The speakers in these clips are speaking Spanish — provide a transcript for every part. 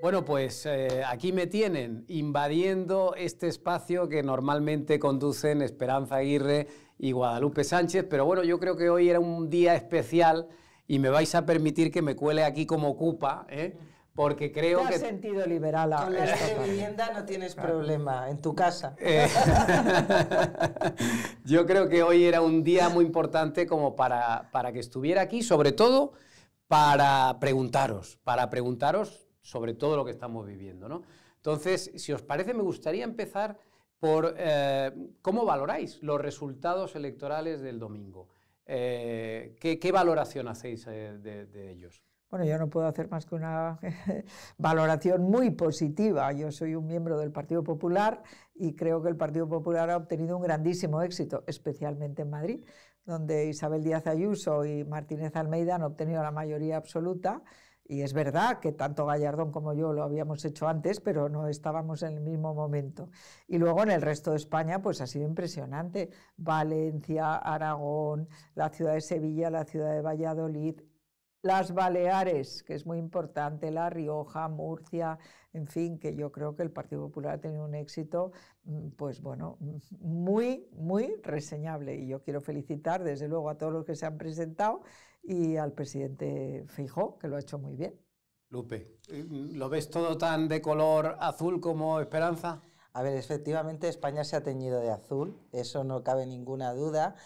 Bueno, pues eh, aquí me tienen invadiendo este espacio que normalmente conducen Esperanza Aguirre y Guadalupe Sánchez, pero bueno, yo creo que hoy era un día especial y me vais a permitir que me cuele aquí como ocupa, ¿eh? porque creo que... has sentido liberal Con la de vivienda no tienes problema, en tu casa. Eh, yo creo que hoy era un día muy importante como para, para que estuviera aquí, sobre todo para preguntaros, para preguntaros sobre todo lo que estamos viviendo. ¿no? Entonces, si os parece, me gustaría empezar por eh, cómo valoráis los resultados electorales del domingo. Eh, ¿qué, valoración hacéis eh, de, de ellos? Bueno, yo no puedo hacer más que una valoración muy positiva. Yo soy un miembro del Partido Popular y creo que el Partido Popular ha obtenido un grandísimo éxito, especialmente en Madrid, donde Isabel Díaz Ayuso y Martínez Almeida han obtenido la mayoría absoluta y es verdad que tanto Gallardón como yo lo habíamos hecho antes, pero no estábamos en el mismo momento. Y luego en el resto de España, pues ha sido impresionante. Valencia, Aragón, la ciudad de Sevilla, la ciudad de Valladolid, las Baleares, que es muy importante, La Rioja, Murcia, en fin, que yo creo que el Partido Popular ha tenido un éxito, mm, pues bueno, mm, muy, muy reseñable. Y yo quiero felicitar, desde luego, a todos los que se han presentado y al presidente fijó que lo ha hecho muy bien. Lupe, ¿lo ves todo tan de color azul como esperanza? A ver, efectivamente España se ha teñido de azul, eso no cabe ninguna duda.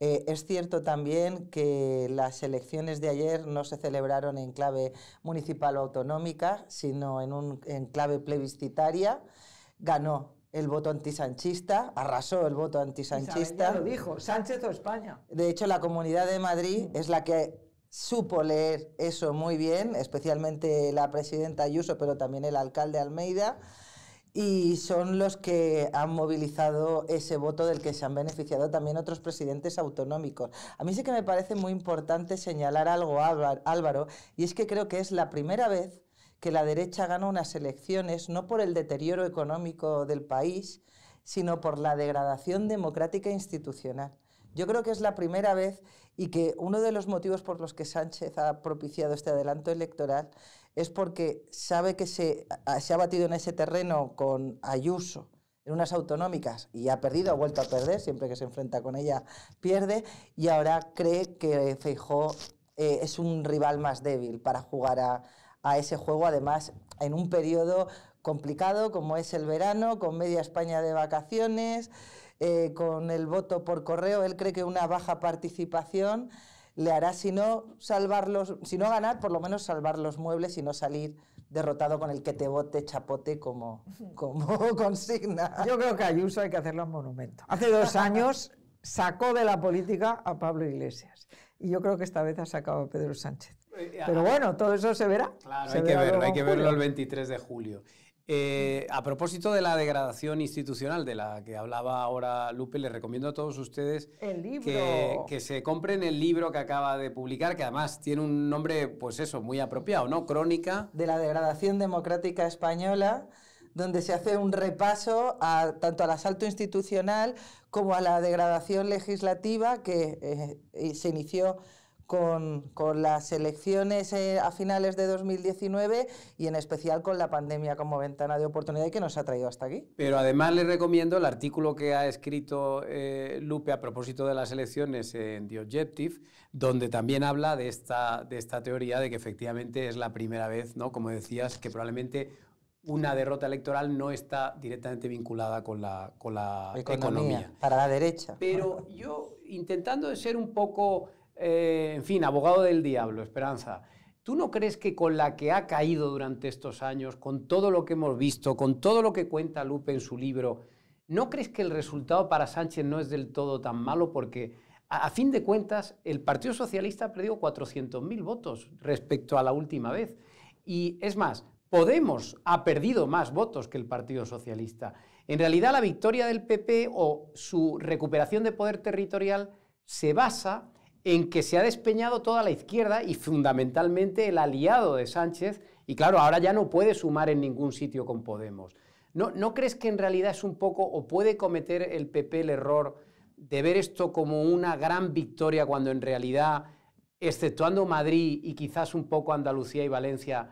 Eh, es cierto también que las elecciones de ayer no se celebraron en clave municipal o autonómica, sino en, un, en clave plebiscitaria. Ganó el voto antisanchista, arrasó el voto antisanchista. Ya lo dijo, Sánchez o España. De hecho, la Comunidad de Madrid es la que supo leer eso muy bien, especialmente la presidenta Ayuso, pero también el alcalde Almeida y son los que han movilizado ese voto del que se han beneficiado también otros presidentes autonómicos. A mí sí que me parece muy importante señalar algo, Álvaro, y es que creo que es la primera vez que la derecha gana unas elecciones no por el deterioro económico del país, sino por la degradación democrática e institucional. Yo creo que es la primera vez y que uno de los motivos por los que Sánchez ha propiciado este adelanto electoral es porque sabe que se, ha batido en ese terreno con Ayuso en unas autonómicas y ha perdido, ha vuelto a perder, siempre que se enfrenta con ella pierde, y ahora cree que Feijóo eh, es un rival más débil para jugar a, ese juego, además en un periodo complicado como es el verano, con media España de vacaciones, eh, con el voto por correo, él cree que una baja participación le hará, si no salvarlos, ganar, por lo menos salvar los muebles y no salir derrotado con el que te bote chapote como, como consigna. Yo creo que Ayuso hay que hacerlo un monumento. Hace dos años sacó de la política a Pablo Iglesias y yo creo que esta vez ha sacado a Pedro Sánchez. Eh, Pero eh, bueno, todo eso se verá. hay, que verlo, hay que verlo el 23 de julio. Eh, a propósito de la degradación institucional de la que hablaba ahora Lupe, les recomiendo a todos ustedes que, se compren el libro que acaba de publicar, que además tiene un nombre, pues eso, muy apropiado, ¿no? Crónica. De la degradación democrática española, donde se hace un repaso tanto al asalto institucional como a la degradación legislativa que eh, eh, se inició con, las elecciones eh, a finales de 2019 y en especial con la pandemia como ventana de oportunidad que nos ha traído hasta aquí. Pero además le recomiendo el artículo que ha escrito eh, Lupe a propósito de las elecciones en The Objective, donde también habla de esta, de esta teoría de que efectivamente es la primera vez, ¿no? como decías, que probablemente una derrota electoral no está directamente vinculada con la, con la economía, economía. Para la derecha. Pero yo, intentando ser un poco eh, en fin, abogado del diablo, Esperanza. ¿Tú no crees que con la que ha caído durante estos años, con todo lo que hemos visto, con todo lo que cuenta Lupe en su libro, ¿no crees que el resultado para Sánchez no es del todo tan malo? Porque a, a fin de cuentas, el Partido Socialista ha perdido 400.000 votos respecto a la última vez. Y es más, Podemos ha perdido más votos que el Partido Socialista. En realidad, la victoria del PP o su recuperación de poder territorial se basa en que se ha despeñado toda la izquierda y fundamentalmente el aliado de Sánchez, y claro, ahora ya no puede sumar en ningún sitio con Podemos. ¿No, crees que en realidad es un poco, o puede cometer el PP el error de ver esto como una gran victoria cuando en realidad, exceptuando Madrid y quizás un poco Andalucía y Valencia,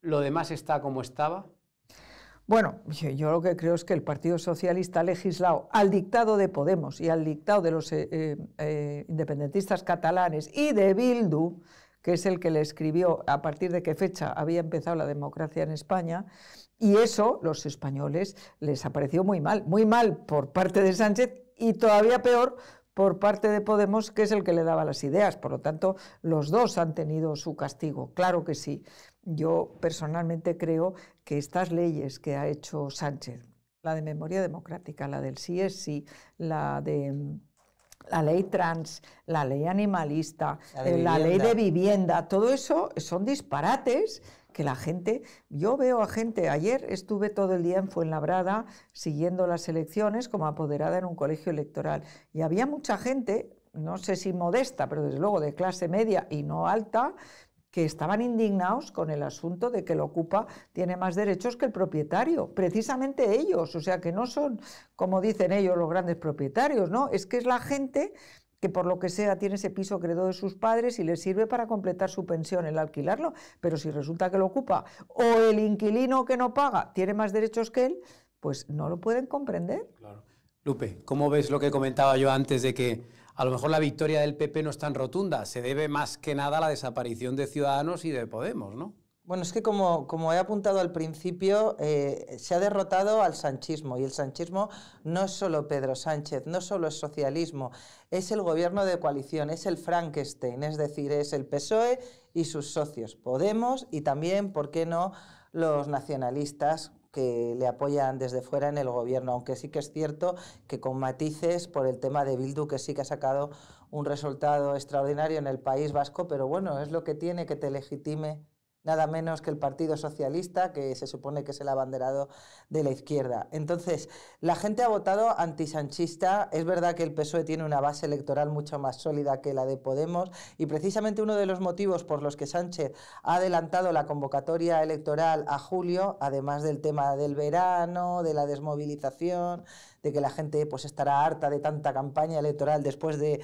lo demás está como estaba? Bueno, yo, lo que creo es que el Partido Socialista ha legislado al dictado de Podemos y al dictado de los eh, eh, eh, independentistas catalanes y de Bildu, que es el que le escribió a partir de qué fecha había empezado la democracia en España, y eso los españoles les apareció muy mal, muy mal por parte de Sánchez y todavía peor por parte de Podemos, que es el que le daba las ideas. Por lo tanto, los dos han tenido su castigo, claro que sí. Yo personalmente creo que estas leyes que ha hecho Sánchez, la de memoria democrática, la del sí es sí, la de mm, la ley trans, la ley animalista, la, eh, la ley de vivienda, todo eso son disparates que la gente, yo veo a gente, ayer estuve todo el día en Fuenlabrada siguiendo las elecciones como apoderada en un colegio electoral y había mucha gente, no sé si modesta, pero desde luego de clase media y no alta, que estaban indignados con el asunto de que el ocupa tiene más derechos que el propietario, precisamente ellos, o sea que no son, como dicen ellos, los grandes propietarios, ¿no? Es que es la gente que por lo que sea tiene ese piso credo de sus padres y le sirve para completar su pensión el alquilarlo, pero si resulta que lo ocupa o el inquilino que no paga tiene más derechos que él, pues no lo pueden comprender. Claro. Lupe, ¿cómo ves lo que comentaba yo antes de que a lo mejor la victoria del PP no es tan rotunda, se debe más que nada a la desaparición de Ciudadanos y de Podemos, ¿no? Bueno, es que como, he apuntado al principio, eh, se ha derrotado al sanchismo y el sanchismo no es solo Pedro Sánchez, no solo es socialismo, es el gobierno de coalición, es el Frankenstein, es decir, es el PSOE y sus socios, Podemos y también, ¿por qué no?, los nacionalistas que le apoyan desde fuera en el gobierno, aunque sí que es cierto que con matices por el tema de Bildu, que sí que ha sacado un resultado extraordinario en el País Vasco, pero bueno, es lo que tiene que te legitime nada menos que el Partido Socialista, que se supone que es el abanderado de la izquierda. Entonces, la gente ha votado antisanchista, es verdad que el PSOE tiene una base electoral mucho más sólida que la de Podemos, y precisamente uno de los motivos por los que Sánchez ha adelantado la convocatoria electoral a julio, además del tema del verano, de la desmovilización, de que la gente pues estará harta de tanta campaña electoral después de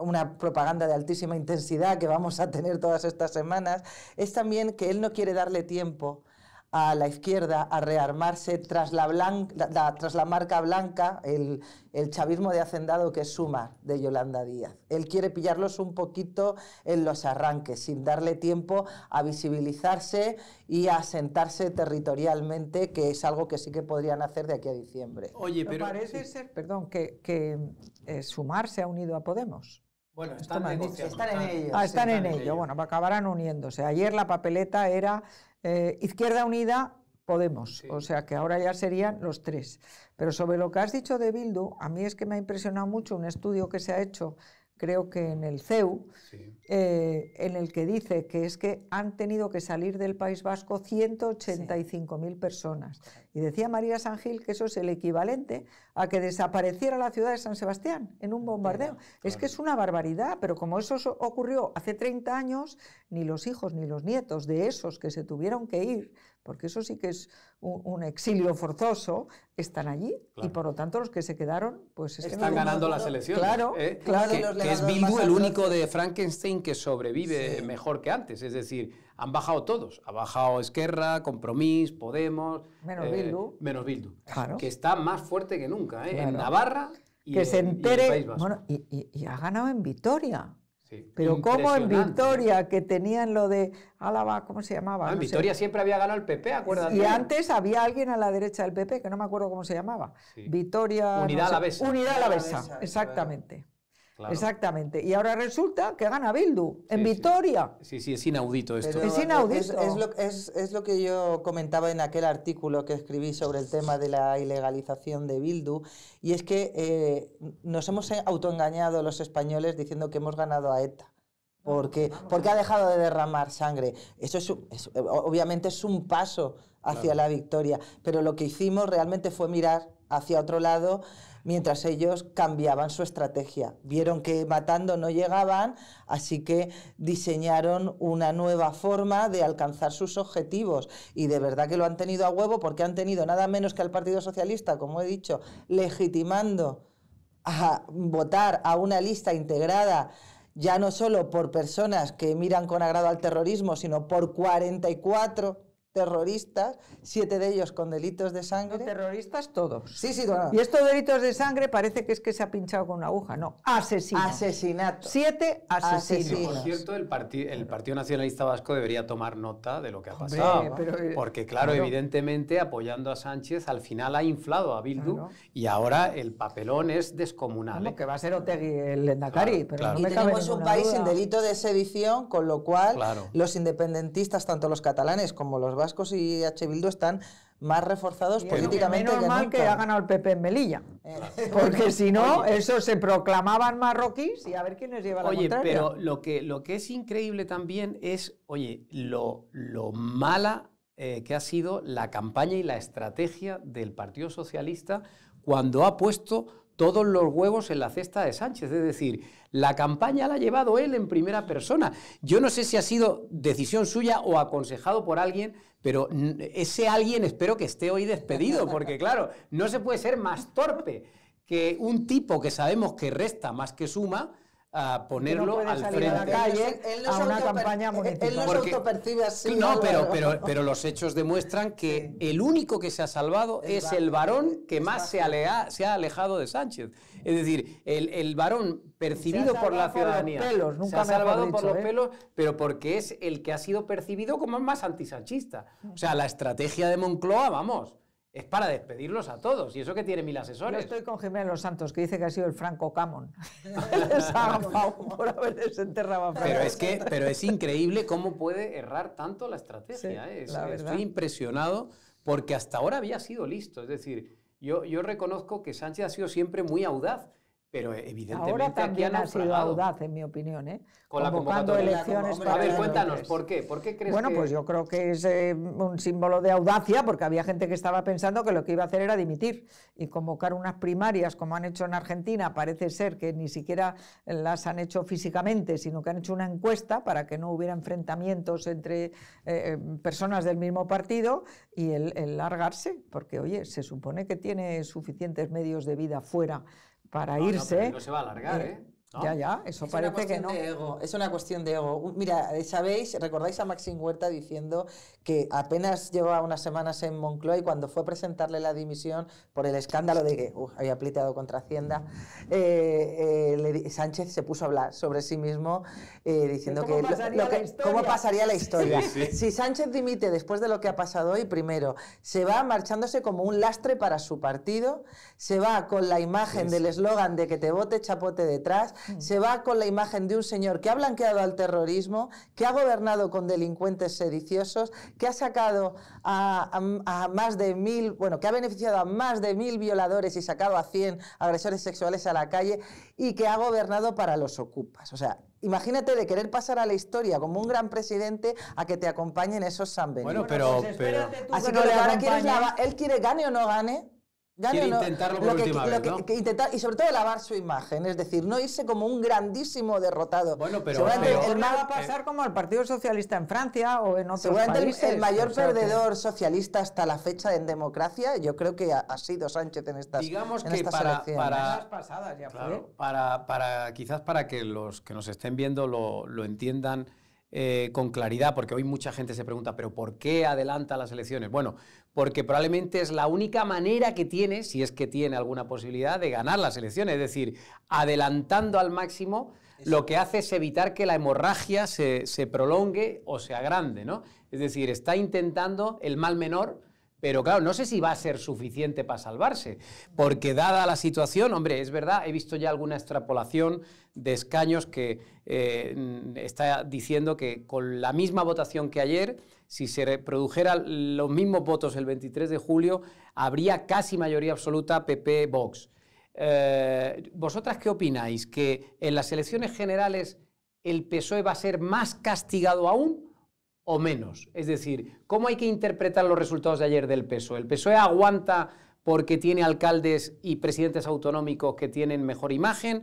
una propaganda de altísima intensidad que vamos a tener todas estas semanas, es también que él no quiere darle tiempo a la izquierda a rearmarse tras la, blanca, tras la marca blanca, el, chavismo de hacendado que es Sumar, de Yolanda Díaz. Él quiere pillarlos un poquito en los arranques, sin darle tiempo a visibilizarse y a asentarse territorialmente, que es algo que sí que podrían hacer de aquí a diciembre. Oye, pero... parece ser, perdón, que, eh, Sumar se ha unido a Podemos. Bueno, están, ah, Están en ello. Ah, están, en, ello. Bueno, acabarán uniéndose. Ayer la papeleta era eh, Izquierda Unida, Podemos. O sea que ahora ya serían los tres. Pero sobre lo que has dicho de Bildu, a mí es que me ha impresionado mucho un estudio que se ha hecho creo que en el CEU, eh, en el que dice que es que han tenido que salir del País Vasco 185.000 personas. Y decía María San Gil que eso es el equivalente a que desapareciera la ciudad de San Sebastián en un bombardeo. Es que es una barbaridad, pero como eso ocurrió hace 30 años, ni los hijos ni los nietos de esos que se tuvieron que ir porque eso sí que es un, exilio forzoso, están allí y por lo tanto los que se quedaron, pues están ganando las elecciones. Claro, ¿eh? claro. Que, es Bildu el único de Frankenstein que sobrevive mejor que antes, es decir, han bajado todos, ha bajado Esquerra, Compromís, Podemos, menos eh, Bildu, menos Bildu, que está más fuerte que nunca, ¿eh? en Navarra. Y que en, se entere, bueno, y, y, y ha ganado en Vitoria. Pero como en ¿eh? Victoria, que tenían lo de Álava, ¿cómo se llamaba? Ah, en Victoria siempre había ganado el PP, acuérdate. Y antes había alguien a la derecha del PP, que no me acuerdo cómo se llamaba. Victoria... Unidad Alavesa. Unidad Alavesa, exactamente. Exactamente. Y ahora resulta que gana Bildu en Vitoria. Sí. sí, es inaudito esto. es inaudito. Es, lo, que yo comentaba en aquel artículo que escribí sobre el tema de la ilegalización de Bildu. Y es que eh, nos hemos autoengañado los españoles diciendo que hemos ganado a ETA. Porque, porque ha dejado de derramar sangre. Eso es, obviamente es un paso hacia la victoria. Pero lo que hicimos realmente fue mirar hacia otro lado mientras ellos cambiaban su estrategia. Vieron que matando no llegaban, así que diseñaron una nueva forma de alcanzar sus objetivos. Y de verdad que lo han tenido a huevo porque han tenido nada menos que al Partido Socialista, como he dicho, legitimando a votar a una lista integrada ya no solo por personas que miran con agrado al terrorismo, sino por 44 terroristas, siete de ellos con delitos de sangre. terroristas todos. Sí, sí, Y estos delitos de sangre parece que es que se ha pinchado con una aguja, no, asesinos. Asesinato. Siete asesinos. Por cierto, el, el, Partido Nacionalista Vasco debería tomar nota de lo que ha pasado. Eh, porque claro, evidentemente apoyando a Sánchez al final ha inflado a Bildu y ahora el papelón es descomunal. Lo ¿eh? que va a ser Otegui el Endacari, y tenemos un país sin delito de sedición, con lo cual los independentistas, tanto los catalanes como los vascos y H. Bildu están más reforzados pues políticamente. Que menos que mal ganado el PP en Melilla. Eh, porque si no, eso se proclamaban marroquíes y a ver quién les lleva la Oye, pero lo que, lo que es increíble también es, oye, lo, lo mala eh, que ha sido la campaña y la estrategia del Partido Socialista cuando ha puesto todos los huevos en la cesta de Sánchez. Es decir, la campaña la ha llevado él en primera persona. Yo no sé si ha sido decisión suya o aconsejado por alguien, pero ese alguien espero que esté hoy despedido, porque claro, no se puede ser más torpe que un tipo que sabemos que resta más que suma a ponerlo al frente. A la calle él no a una campaña así. No, pero, pero, los hechos demuestran que el único que se ha salvado es el varón que más se, se, ha alejado de Sánchez. Es decir, el, varón percibido por la ciudadanía. se ha salvado por los ¿eh? pelos, pero porque es el que ha sido percibido como más antisanchista. O sea, la estrategia de Moncloa, vamos, es para despedirlos a todos. Y eso que tiene mil asesores. Yo estoy con Jiménez Los Santos, que dice que ha sido el Franco Camón. por Pero es, que, pero es increíble cómo puede errar tanto la estrategia. ¿eh? estoy impresionado porque hasta ahora había sido listo. Es decir, yo, yo reconozco que Sánchez ha sido siempre muy audaz pero evidentemente Ahora también ha sido audaz, en mi opinión, ¿eh? convocando elecciones A ver, cuéntanos, ¿por qué? ¿Por qué crees bueno, pues yo creo que es eh, un símbolo de audacia, porque había gente que estaba pensando que lo que iba a hacer era dimitir y convocar unas primarias, como han hecho en Argentina, parece ser que ni siquiera las han hecho físicamente, sino que han hecho una encuesta para que no hubiera enfrentamientos entre eh, eh, personas del mismo partido y el largarse, porque, oye, se supone que tiene suficientes medios de vida fuera para irse. No, pero no se va a alargar, ¿eh? ¿eh? Ya, ya, eso parece que no. es una cuestión de ego. Mira, sabéis, recordáis a Maxim Huerta diciendo que apenas llevaba unas semanas en Moncloa y cuando fue a presentarle la dimisión por el escándalo de que había pliteado contra Hacienda, eh, eh, Sánchez se puso a hablar sobre sí mismo eh, diciendo que, cómo pasaría la historia. Si Sánchez dimite después de lo que ha pasado hoy, primero, se va marchándose como un lastre para su partido, se va con la imagen del eslogan de que te vote chapote detrás, Mm. se va con la imagen de un señor que ha blanqueado al terrorismo, que ha gobernado con delincuentes sediciosos, que ha sacado a, más de mil, bueno, que ha beneficiado a más de mil violadores y sacado a 100 agresores sexuales a la calle y que ha gobernado para los ocupas. O sea, imagínate de querer pasar a la historia como un gran presidente a que te acompañen esos San Bueno, pero, bueno, pues pero... Así que, ahora él quiere gane o no gane por última vez, ¿no? intentar, y sobre todo lavar su imagen, es decir, no irse como un grandísimo derrotado. Bueno, pero va a pasar como al Partido Socialista en Francia o en otros seguramente países. el, el mayor perdedor socialista hasta la fecha en democracia, yo creo que ha, sido Sánchez en estas Digamos en que estas para, pasadas ya para, para quizás para que los que nos estén viendo lo, lo entiendan eh, con claridad, porque hoy mucha gente se pregunta, pero ¿por qué adelanta las elecciones? Bueno, porque probablemente es la única manera que tiene, si es que tiene alguna posibilidad, de ganar las elecciones. Es decir, adelantando al máximo, lo que hace es evitar que la hemorragia se, se prolongue o se agrande. ¿no? Es decir, está intentando el mal menor pero claro, no sé si va a ser suficiente para salvarse, porque dada la situación, hombre, es verdad, he visto ya alguna extrapolación de escaños que eh, está diciendo que con la misma votación que ayer, si se produjeran los mismos votos el 23 de julio, habría casi mayoría absoluta PP-Vox. Eh, ¿Vosotras qué opináis? ¿Que en las elecciones generales el PSOE va a ser más castigado aún? o menos. Es decir, ¿cómo hay que interpretar los resultados de ayer del PSOE? ¿El PSOE aguanta porque tiene alcaldes y presidentes autonómicos que tienen mejor imagen?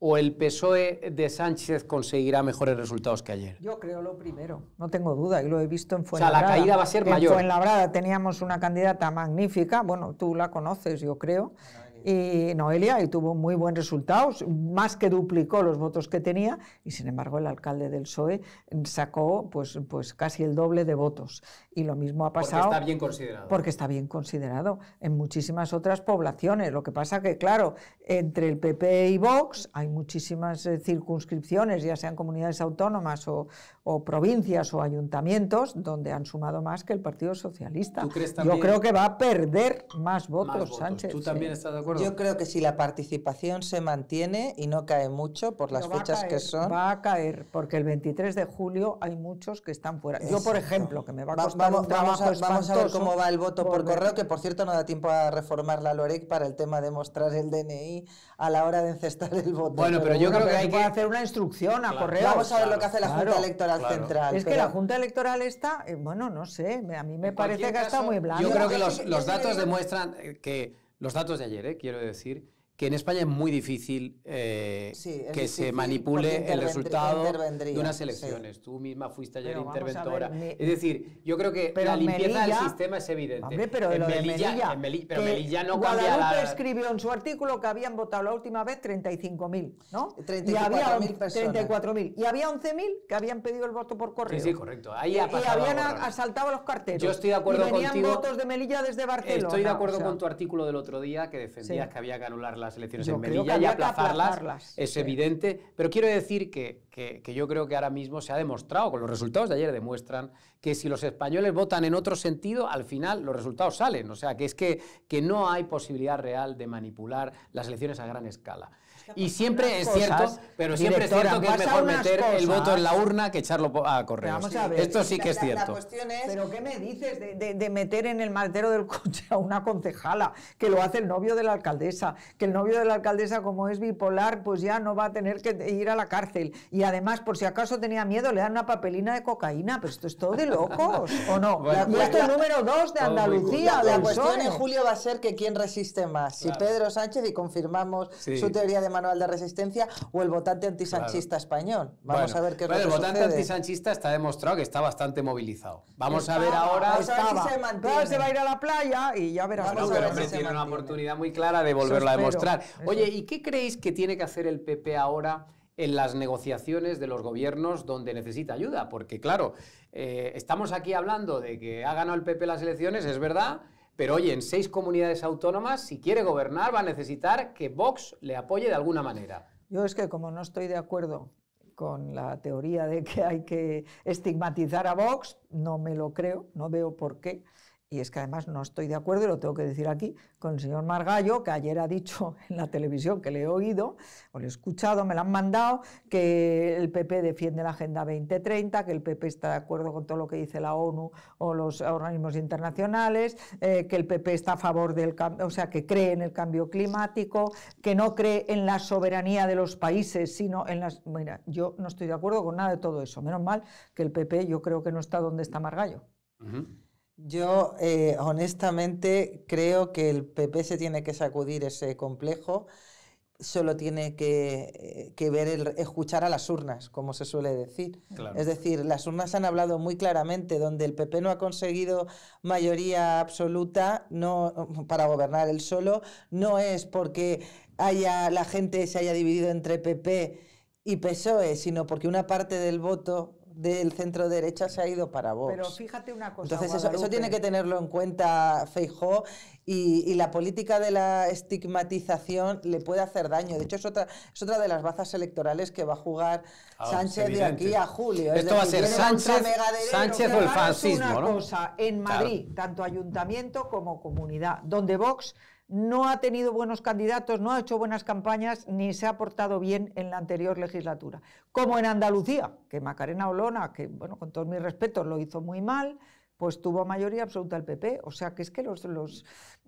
¿O el PSOE de Sánchez conseguirá mejores resultados que ayer? Yo creo lo primero, no tengo duda, y lo he visto en Fuenlabrada. O sea, la caída va a ser mayor. En Fuenlabrada teníamos una candidata magnífica, bueno, tú la conoces, yo creo y Noelia y tuvo muy buen resultados más que duplicó los votos que tenía y sin embargo el alcalde del PSOE sacó pues, pues casi el doble de votos y lo mismo ha pasado porque está bien considerado porque está bien considerado en muchísimas otras poblaciones lo que pasa que claro entre el PP y Vox hay muchísimas eh, circunscripciones ya sean comunidades autónomas o, provincias o ayuntamientos donde han sumado más que el Partido Socialista yo creo que va a perder más votos, Sánchez tú también estás yo creo que si la participación se mantiene y no cae mucho por las fechas que son. Va a caer, porque el 23 de julio hay muchos que están fuera. Yo, por ejemplo, que me va a costar vamos, vamos, a, vamos, a, ver cómo va el voto por, correo, que por cierto no da tiempo a reformar la LOREC para el tema de mostrar el DNI a la hora de encestar el voto. Bueno, pero, yo creo que hay que hacer una instrucción a correo. Vamos a ver lo que hace la Junta Electoral Central. Es que la Junta Electoral está, eh, bueno, no sé, a mí me parece que está muy blanda. Yo creo que los, los datos demuestran eh, que los datos de ayer, eh, quiero decir, que en España es muy difícil eh, que se manipule el resultado de unas elecciones. Tú misma fuiste ayer interventora. es decir, yo creo que la limpieza del sistema es evidente. pero en Melilla, pero Melilla no Guadalupe escribió en su artículo que habían votado la última vez 35.000, ¿no? 34.000 personas. Y había 11.000 que habían pedido el voto por correo. Sí, correcto. y, habían asaltado los carteles. Yo estoy de acuerdo y venían votos de Melilla desde Barcelona. Estoy de acuerdo con tu artículo del otro día que defendías que había que anular la las elecciones en Melilla y aplazarlas, es evidente, pero quiero decir que, que, que, yo creo que ahora mismo se ha demostrado, con los resultados de ayer demuestran, que si los españoles votan en otro sentido, al final los resultados salen, o sea, que es que, que no hay posibilidad real de manipular las elecciones a gran escala. Y siempre es cierto, pero siempre es que es mejor meter el voto en la urna que echarlo a correr Esto sí que es cierto. Pero ¿qué me dices de, meter en el maletero del coche a una concejala? Que lo hace el novio de la alcaldesa. Que el novio de la alcaldesa, como es bipolar, pues ya no va a tener que ir a la cárcel. Y además, por si acaso tenía miedo, le dan una papelina de cocaína. Pero esto es todo de locos, ¿o no? y esto es número dos de Andalucía. La, cuestión en julio va a ser que quién resiste más. Si Pedro Sánchez, y confirmamos su teoría de manual de resistencia o el votante antisanchista español. Vamos a ver qué es que El votante antisanchista está demostrado que está bastante movilizado. Vamos a ver ahora. se se va a ir a la playa y ya verás. Bueno, pero tiene una oportunidad muy clara de volverlo a demostrar. Oye, ¿y qué creéis que tiene que hacer el PP ahora? en las negociaciones de los gobiernos donde necesita ayuda, porque claro, eh, estamos aquí hablando de que ha ganado el PP las elecciones, es verdad, pero oye, en seis comunidades autónomas, si quiere gobernar, va a necesitar que Vox le apoye de alguna manera. Yo es que como no estoy de acuerdo con la teoría de que hay que estigmatizar a Vox, no me lo creo, no veo por qué y es que además no estoy de acuerdo, y lo tengo que decir aquí, con el señor Margallo, que ayer ha dicho en la televisión que le he oído, o le he escuchado, me lo han mandado, que el PP defiende la Agenda 2030, que el PP está de acuerdo con todo lo que dice la ONU o los organismos internacionales, eh, que el PP está a favor del cambio, o sea, que cree en el cambio climático, que no cree en la soberanía de los países, sino en las... Mira, yo no estoy de acuerdo con nada de todo eso. Menos mal que el PP yo creo que no está donde está Margallo. Yo eh, honestamente creo que el PP se tiene que sacudir ese complejo, solo tiene eh, que, ver el, escuchar a las urnas, como se suele decir. Es decir, las urnas han hablado muy claramente, donde el PP no ha conseguido mayoría absoluta no, para gobernar él solo, no es porque haya, la gente se haya dividido entre PP y PSOE, sino porque una parte del voto del centro derecha se ha ido para Vox. Pero fíjate una cosa. Entonces eso, tiene que tenerlo en cuenta Feijó y, la política de la estigmatización le puede hacer daño. De hecho es otra, es otra de las bazas electorales que va a jugar ah, Sánchez de aquí a julio. Esto va a ser Sánchez, Sánchez o el fascismo. Una cosa, en Madrid, tanto ayuntamiento como comunidad, donde Vox no ha tenido buenos candidatos, no ha hecho buenas campañas, ni se ha portado bien en la anterior legislatura. Como en Andalucía, que Macarena Olona, que bueno, con todos mis respetos lo hizo muy mal, pues tuvo mayoría absoluta el PP. O sea que es que los,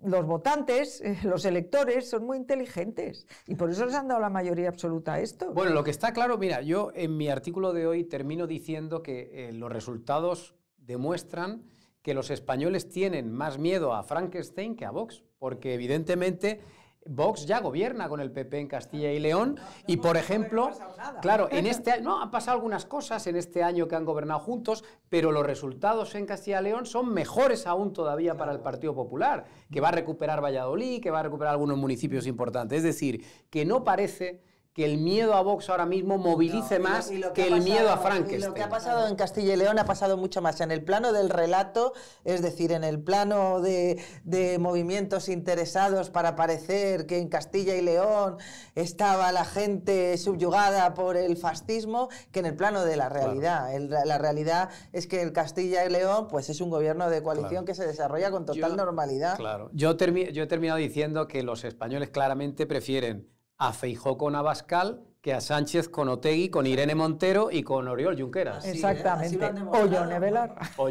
votantes, eh, los electores, son muy inteligentes y por eso les han dado la mayoría absoluta a esto. Bueno, lo que está claro, mira, yo en mi artículo de hoy termino diciendo que eh, los resultados demuestran que los españoles tienen más miedo a Frankenstein que a Vox, porque evidentemente Vox ya gobierna con el PP en Castilla y León y por ejemplo, claro, en este no han pasado algunas cosas en este año que han gobernado juntos, pero los resultados en Castilla y León son mejores aún todavía para el Partido Popular, que va a recuperar Valladolid, que va a recuperar algunos municipios importantes, es decir, que no parece que el miedo a Vox ahora mismo movilice más que, el miedo a Frankenstein. lo que ha pasado en Castilla y León ha pasado mucho más en el plano del relato, es decir, en el plano de, movimientos interesados para parecer que en Castilla y León estaba la gente subyugada por el fascismo, que en el plano de la realidad. la realidad es que el Castilla y León pues es un gobierno de coalición que se desarrolla con total normalidad. Claro. Yo, yo he terminado diciendo que los españoles claramente prefieren a Feijó con Abascal que a Sánchez con Otegui, con Irene Montero y con Oriol Junqueras. ¿eh? Exactamente. O Yone Belarra. O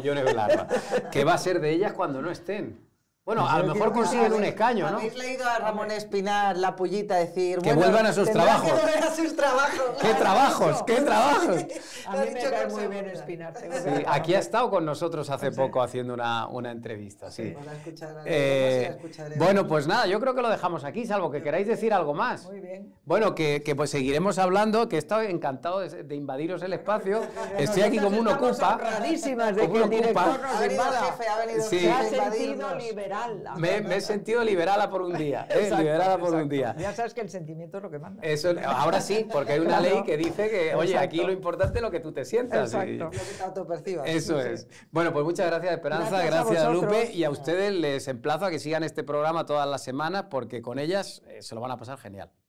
¿Qué va a ser de ellas cuando no estén. Bueno, pues a lo mejor consiguen un escaño, ¿no? Habéis leído a Ramón Espinar, la Pullita, decir... Que vuelvan a sus trabajos. Que vuelvan a sus trabajos. ¿Qué trabajos? ¿Qué trabajos? a mí me cae muy bien Espinar. Sí, aquí ha estado con nosotros hace poco haciendo una, una entrevista, sí. Pues eh, bueno, pues nada, yo creo que lo dejamos aquí, salvo que queráis decir algo más. Muy bien. Bueno, que, que pues seguiremos hablando, que he estado encantado de, invadiros el espacio. Estoy aquí como uno ocupa. de que el director nos Sí. Me, he sentido liberada por un día. ¿eh? liberada por un día. Ya sabes que el sentimiento es lo que manda. Eso, ahora sí, porque hay una ley que dice que, oye, aquí lo importante es lo que tú te sientas. Exacto. Lo que Eso es. Bueno, pues muchas gracias, Esperanza. Gracias, Lupe. Y a ustedes les emplazo a que sigan este programa todas las semanas porque con ellas eh, se lo van a pasar genial.